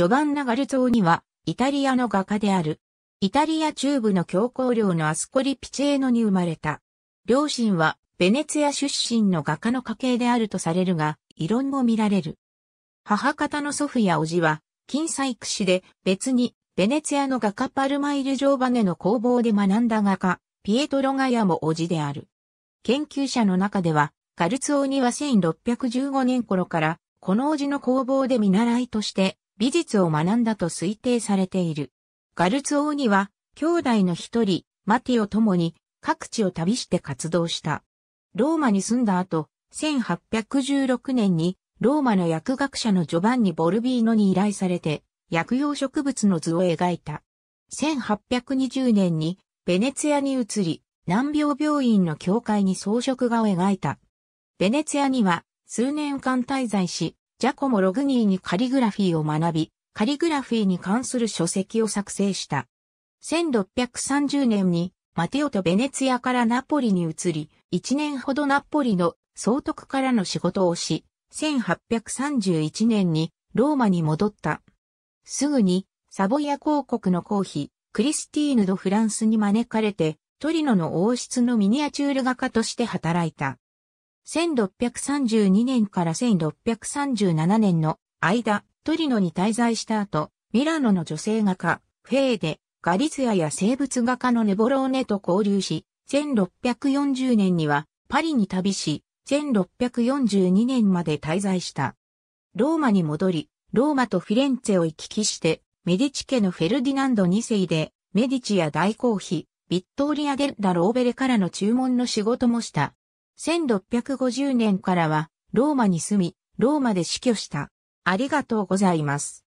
ジョバンナ・ガルツオーニは、イタリアの画家である。イタリア中部の教皇領のアスコリ・ピチェーノに生まれた。両親は、ベネツィア出身の画家の家系であるとされるが、異論も見られる。母方の祖父や叔父は、近細工師で、別に、ベネツィアの画家パルマイル・ジョーバネの工房で学んだ画家、ピエトロ・ガヤも叔父である。研究者の中では、ガルツオーニは1615年頃から、この叔父の工房で見習いとして、美術を学んだと推定されている。ガルツ王には、兄弟の一人、マティオともに、各地を旅して活動した。ローマに住んだ後、1816年に、ローマの薬学者のジョバンニ・ボルビーノに依頼されて、薬用植物の図を描いた。1820年に、ベネツィアに移り、難病病院の教会に装飾画を描いた。ベネツィアには、数年間滞在し、ジャコモ・ログニーにカリグラフィーを学び、カリグラフィーに関する書籍を作成した。1630年にマテオとベネツィアからナポリに移り、1年ほどナポリの総督からの仕事をし、1831年にローマに戻った。すぐにサボイア公国の公妃、クリスティーヌ・ド・フランスに招かれて、トリノの王室のミニアチュール画家として働いた。1632年から1637年の間、トリノに滞在した後、ミラノの女性画家、フェーデ、ガリツヤや生物画家のネボローネと交流し、1640年にはパリに旅し、1642年まで滞在した。ローマに戻り、ローマとフィレンツェを行き来して、メディチ家のフェルディナンド2世で、メディチや大公妃、ビットーリア・デッラ・ローベレからの注文の仕事もした。1650年からはローマに住み、ローマで死去した。ありがとうございます。